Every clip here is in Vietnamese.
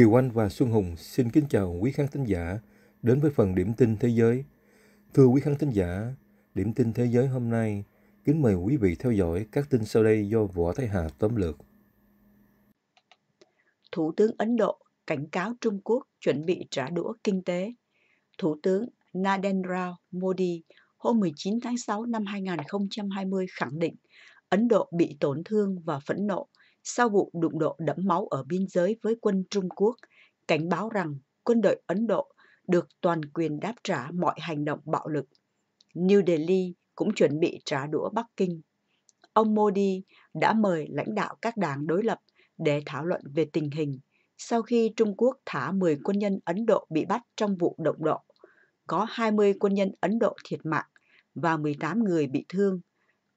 Kiều Anh và Xuân Hùng xin kính chào quý khán thính giả đến với phần điểm tin thế giới. Thưa quý khán thính giả, điểm tin thế giới hôm nay kính mời quý vị theo dõi các tin sau đây do Võ Thái Hà tóm lược. Thủ tướng Ấn Độ cảnh cáo Trung Quốc chuẩn bị trả đũa kinh tế. Thủ tướng Narendra Modi hôm 19 tháng 6 năm 2020 khẳng định Ấn Độ bị tổn thương và phẫn nộ – sau vụ đụng độ đẫm máu ở biên giới với quân Trung Quốc, cảnh báo rằng quân đội Ấn Độ được toàn quyền đáp trả mọi hành động bạo lực. New Delhi cũng chuẩn bị trả đũa Bắc Kinh. Ông Modi đã mời lãnh đạo các đảng đối lập để thảo luận về tình hình sau khi Trung Quốc thả 10 quân nhân Ấn Độ bị bắt trong vụ động độ. Có 20 quân nhân Ấn Độ thiệt mạng và 18 người bị thương,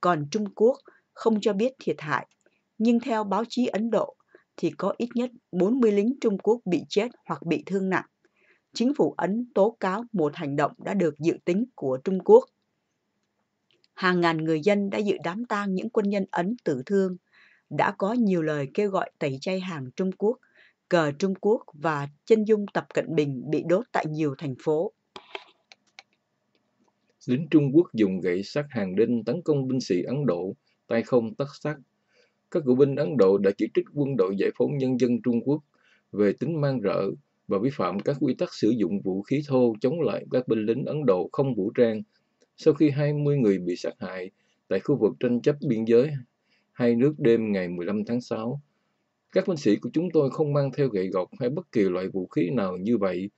còn Trung Quốc không cho biết thiệt hại nhưng theo báo chí Ấn Độ thì có ít nhất 40 lính Trung Quốc bị chết hoặc bị thương nặng. Chính phủ Ấn tố cáo một hành động đã được dự tính của Trung Quốc. Hàng ngàn người dân đã dự đám tang những quân nhân Ấn tử thương. Đã có nhiều lời kêu gọi tẩy chay hàng Trung Quốc, cờ Trung Quốc và chân dung Tập Cận Bình bị đốt tại nhiều thành phố. Lính Trung Quốc dùng gậy sắt hàng đinh tấn công binh sĩ Ấn Độ, tay không tất sắt các cựu binh Ấn Độ đã chỉ trích quân đội giải phóng nhân dân Trung Quốc về tính mang rợ và vi phạm các quy tắc sử dụng vũ khí thô chống lại các binh lính Ấn Độ không vũ trang sau khi 20 người bị sát hại tại khu vực tranh chấp biên giới hai nước đêm ngày 15 tháng 6. Các binh sĩ của chúng tôi không mang theo gậy gộc hay bất kỳ loại vũ khí nào như vậy,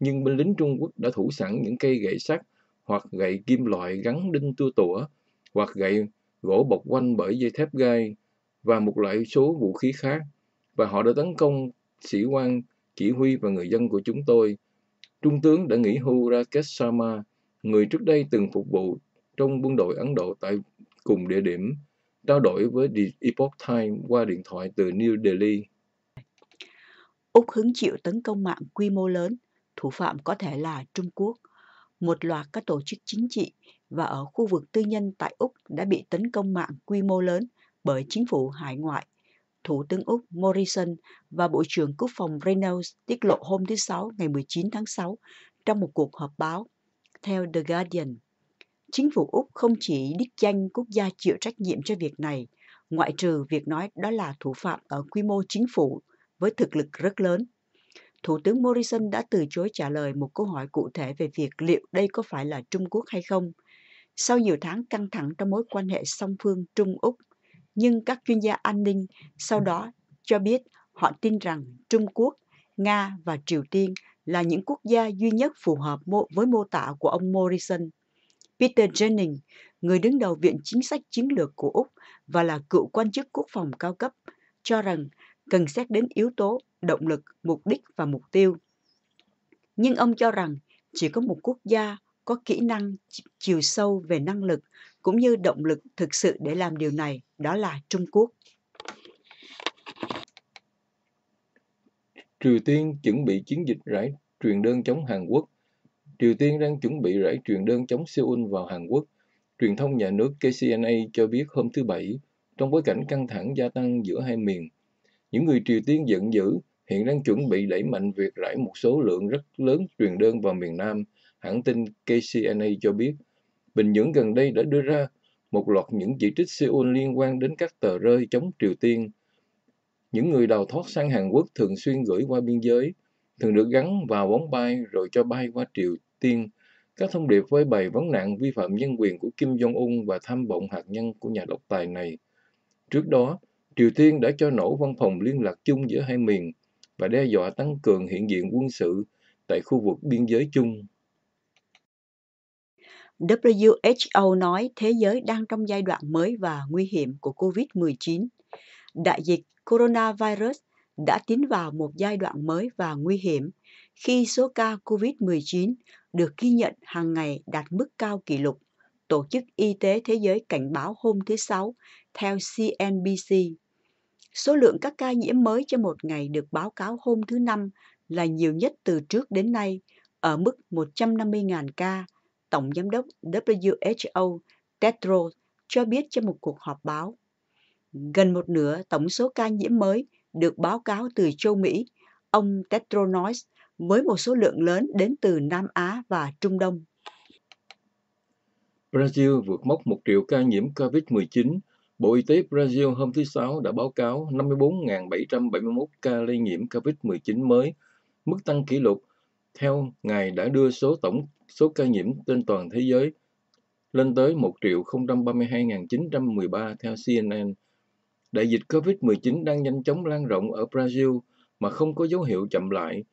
nhưng binh lính Trung Quốc đã thủ sẵn những cây gậy sắt hoặc gậy kim loại gắn đinh tua tủa hoặc gậy gỗ bọc quanh bởi dây thép gai và một loại số vũ khí khác và họ đã tấn công sĩ quan, chỉ huy và người dân của chúng tôi. Trung tướng đã nghỉ hưu Rakesh Sharma, người trước đây từng phục vụ trong quân đội Ấn Độ tại cùng địa điểm, trao đổi với The Epoch Times qua điện thoại từ New Delhi. Úc hứng chịu tấn công mạng quy mô lớn, thủ phạm có thể là Trung Quốc. Một loạt các tổ chức chính trị và ở khu vực tư nhân tại Úc đã bị tấn công mạng quy mô lớn – bởi chính phủ hải ngoại. Thủ tướng Úc Morrison và Bộ trưởng Quốc phòng Reynolds tiết lộ hôm thứ Sáu ngày 19 tháng 6 trong một cuộc họp báo. Theo The Guardian, chính phủ Úc không chỉ đích danh quốc gia chịu trách nhiệm cho việc này, ngoại trừ việc nói đó là thủ phạm ở quy mô chính phủ với thực lực rất lớn. Thủ tướng Morrison đã từ chối trả lời một câu hỏi cụ thể về việc liệu đây có phải là Trung Quốc hay không. Sau nhiều tháng căng thẳng trong mối quan hệ song phương Trung-Úc, nhưng các chuyên gia an ninh sau đó cho biết họ tin rằng Trung Quốc, Nga và Triều Tiên là những quốc gia duy nhất phù hợp với mô tả của ông Morrison. Peter Jennings, người đứng đầu Viện Chính sách Chiến lược của Úc và là cựu quan chức quốc phòng cao cấp, cho rằng cần xét đến yếu tố, động lực, mục đích và mục tiêu. Nhưng ông cho rằng chỉ có một quốc gia có kỹ năng chiều sâu về năng lực cũng như động lực thực sự để làm điều này đó là Trung Quốc. Triều Tiên chuẩn bị chiến dịch rải truyền đơn chống Hàn Quốc. Triều Tiên đang chuẩn bị rải truyền đơn chống Seoul vào Hàn Quốc. Truyền thông nhà nước KCNA cho biết hôm thứ Bảy, trong bối cảnh căng thẳng gia tăng giữa hai miền, những người Triều Tiên giận dữ hiện đang chuẩn bị đẩy mạnh việc rải một số lượng rất lớn truyền đơn vào miền Nam, hãng tin KCNA cho biết – Bình Nhưỡng gần đây đã đưa ra một loạt những chỉ trích Seoul liên quan đến các tờ rơi chống Triều Tiên. Những người đào thoát sang Hàn Quốc thường xuyên gửi qua biên giới, thường được gắn vào bóng bay rồi cho bay qua Triều Tiên. Các thông điệp với bày vấn nạn vi phạm nhân quyền của Kim Jong-un và tham vọng hạt nhân của nhà độc tài này. Trước đó, Triều Tiên đã cho nổ văn phòng liên lạc chung giữa hai miền và đe dọa tăng cường hiện diện quân sự tại khu vực biên giới chung. WHO nói thế giới đang trong giai đoạn mới và nguy hiểm của COVID-19. Đại dịch coronavirus đã tiến vào một giai đoạn mới và nguy hiểm khi số ca COVID-19 được ghi nhận hàng ngày đạt mức cao kỷ lục. Tổ chức Y tế Thế giới cảnh báo hôm thứ Sáu theo CNBC. Số lượng các ca nhiễm mới trên một ngày được báo cáo hôm thứ Năm là nhiều nhất từ trước đến nay, ở mức 150.000 ca, Tổng Giám đốc WHO Tedros cho biết trong một cuộc họp báo. Gần một nửa tổng số ca nhiễm mới được báo cáo từ châu Mỹ, ông Tedros nói, với một số lượng lớn đến từ Nam Á và Trung Đông. Brazil vượt mốc 1 triệu ca nhiễm COVID-19. Bộ Y tế Brazil hôm thứ Sáu đã báo cáo 54.771 ca lây nhiễm COVID-19 mới, mức tăng kỷ lục – theo Ngài đã đưa số tổng số ca nhiễm trên toàn thế giới lên tới 1.032.913 theo CNN. Đại dịch COVID-19 đang nhanh chóng lan rộng ở Brazil mà không có dấu hiệu chậm lại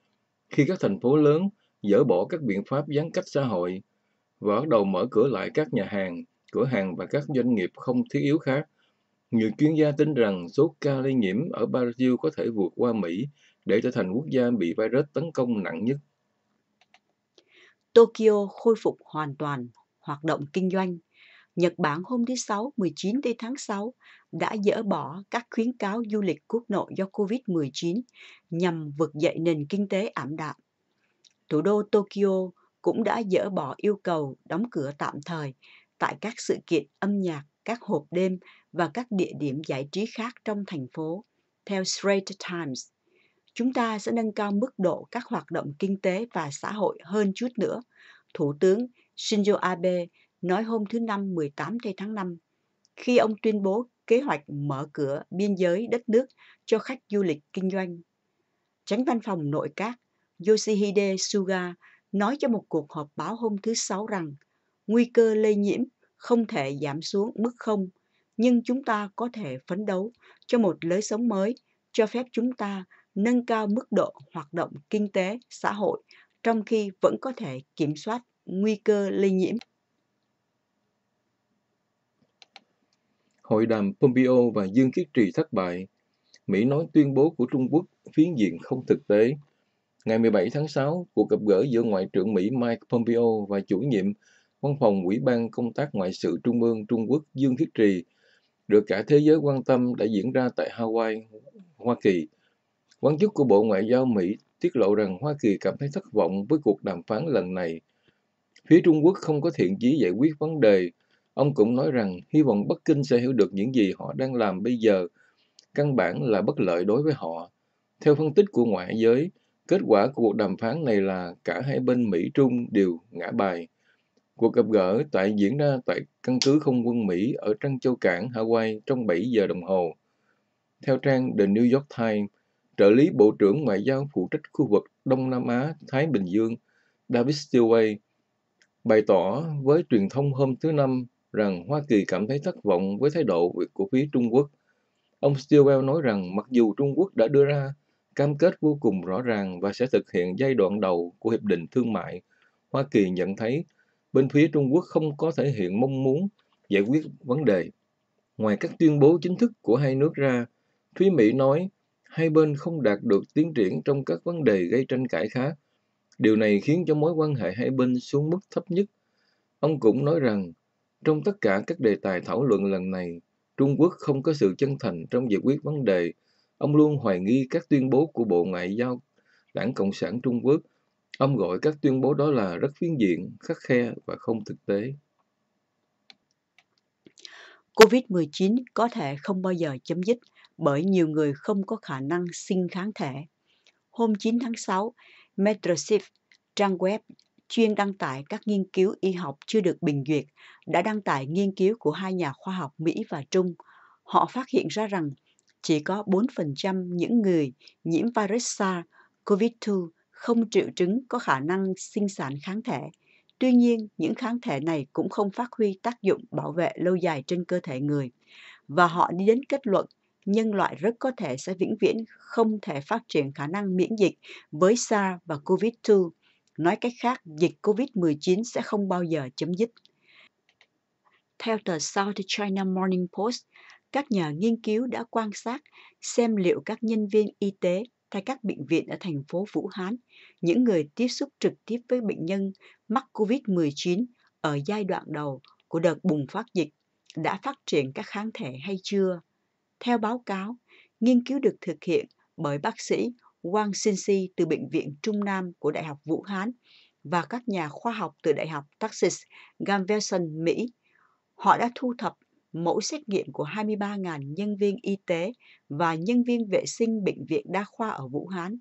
khi các thành phố lớn dỡ bỏ các biện pháp giãn cách xã hội và bắt đầu mở cửa lại các nhà hàng, cửa hàng và các doanh nghiệp không thiết yếu khác. Nhiều chuyên gia tin rằng số ca lây nhiễm ở Brazil có thể vượt qua Mỹ để trở thành quốc gia bị virus tấn công nặng nhất. Tokyo khôi phục hoàn toàn hoạt động kinh doanh. Nhật Bản hôm thứ Sáu 19 tháng 6 đã dỡ bỏ các khuyến cáo du lịch quốc nội do COVID-19 nhằm vực dậy nền kinh tế ảm đạm. Thủ đô Tokyo cũng đã dỡ bỏ yêu cầu đóng cửa tạm thời tại các sự kiện âm nhạc, các hộp đêm và các địa điểm giải trí khác trong thành phố, theo Straight Times chúng ta sẽ nâng cao mức độ các hoạt động kinh tế và xã hội hơn chút nữa, Thủ tướng Shinzo Abe nói hôm thứ Năm 18 tháng 5, khi ông tuyên bố kế hoạch mở cửa biên giới đất nước cho khách du lịch kinh doanh. Tránh văn phòng nội các Yoshihide Suga nói cho một cuộc họp báo hôm thứ Sáu rằng nguy cơ lây nhiễm không thể giảm xuống mức không, nhưng chúng ta có thể phấn đấu cho một lối sống mới cho phép chúng ta nâng cao mức độ hoạt động kinh tế, xã hội trong khi vẫn có thể kiểm soát nguy cơ lây nhiễm. Hội đàm Pompeo và Dương Kiết Trì thất bại. Mỹ nói tuyên bố của Trung Quốc phiến diện không thực tế. Ngày 17 tháng 6, cuộc gặp gỡ giữa Ngoại trưởng Mỹ Mike Pompeo và chủ nhiệm Văn phòng Ủy ban Công tác Ngoại sự Trung ương Trung Quốc Dương Thiết Trì được cả thế giới quan tâm đã diễn ra tại Hawaii, Hoa Kỳ – Quan chức của Bộ Ngoại giao Mỹ tiết lộ rằng Hoa Kỳ cảm thấy thất vọng với cuộc đàm phán lần này. Phía Trung Quốc không có thiện chí giải quyết vấn đề. Ông cũng nói rằng hy vọng Bắc Kinh sẽ hiểu được những gì họ đang làm bây giờ căn bản là bất lợi đối với họ. Theo phân tích của ngoại giới, kết quả của cuộc đàm phán này là cả hai bên Mỹ-Trung đều ngã bài. Cuộc gặp gỡ tại diễn ra tại căn cứ không quân Mỹ ở Trân Châu Cảng, Hawaii trong 7 giờ đồng hồ. Theo trang The New York Times, trợ lý Bộ trưởng Ngoại giao phụ trách khu vực Đông Nam Á Thái Bình Dương David Stilway bày tỏ với truyền thông hôm thứ Năm rằng Hoa Kỳ cảm thấy thất vọng với thái độ của phía Trung Quốc. Ông Stilwell nói rằng mặc dù Trung Quốc đã đưa ra cam kết vô cùng rõ ràng và sẽ thực hiện giai đoạn đầu của Hiệp định Thương mại, Hoa Kỳ nhận thấy bên phía Trung Quốc không có thể hiện mong muốn giải quyết vấn đề. Ngoài các tuyên bố chính thức của hai nước ra, Thúy Mỹ nói hai bên không đạt được tiến triển trong các vấn đề gây tranh cãi khác. Điều này khiến cho mối quan hệ hai bên xuống mức thấp nhất. Ông cũng nói rằng, trong tất cả các đề tài thảo luận lần này, Trung Quốc không có sự chân thành trong giải quyết vấn đề. Ông luôn hoài nghi các tuyên bố của Bộ Ngoại giao Đảng Cộng sản Trung Quốc. Ông gọi các tuyên bố đó là rất phiến diện, khắc khe và không thực tế. COVID-19 có thể không bao giờ chấm dứt bởi nhiều người không có khả năng sinh kháng thể. Hôm 9 tháng 6, Metrosif, trang web chuyên đăng tải các nghiên cứu y học chưa được bình duyệt, đã đăng tải nghiên cứu của hai nhà khoa học Mỹ và Trung. Họ phát hiện ra rằng chỉ có 4% những người nhiễm virus SARS COVID-2 không triệu chứng có khả năng sinh sản kháng thể. Tuy nhiên, những kháng thể này cũng không phát huy tác dụng bảo vệ lâu dài trên cơ thể người. Và họ đi đến kết luận nhân loại rất có thể sẽ vĩnh viễn không thể phát triển khả năng miễn dịch với SARS và COVID-2. Nói cách khác, dịch COVID-19 sẽ không bao giờ chấm dứt. Theo tờ South China Morning Post, các nhà nghiên cứu đã quan sát xem liệu các nhân viên y tế tại các bệnh viện ở thành phố Vũ Hán, những người tiếp xúc trực tiếp với bệnh nhân mắc COVID-19 ở giai đoạn đầu của đợt bùng phát dịch đã phát triển các kháng thể hay chưa. Theo báo cáo, nghiên cứu được thực hiện bởi bác sĩ Wang Xinxi từ Bệnh viện Trung Nam của Đại học Vũ Hán và các nhà khoa học từ Đại học Texas Galveston, Mỹ. Họ đã thu thập mẫu xét nghiệm của 23.000 nhân viên y tế và nhân viên vệ sinh bệnh viện đa khoa ở Vũ Hán.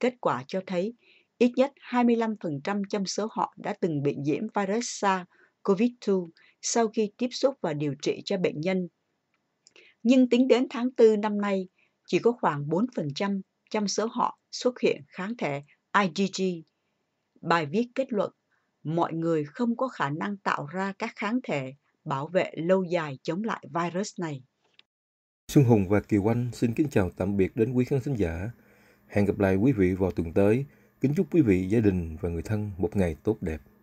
Kết quả cho thấy ít nhất 25% trong số họ đã từng bị nhiễm virus SARS-CoV-2 sau khi tiếp xúc và điều trị cho bệnh nhân nhưng tính đến tháng 4 năm nay, chỉ có khoảng 4% trong số họ xuất hiện kháng thể IgG. Bài viết kết luận, mọi người không có khả năng tạo ra các kháng thể bảo vệ lâu dài chống lại virus này. Xuân Hùng và Kiều Anh xin kính chào tạm biệt đến quý khán thính giả. Hẹn gặp lại quý vị vào tuần tới. Kính chúc quý vị, gia đình và người thân một ngày tốt đẹp.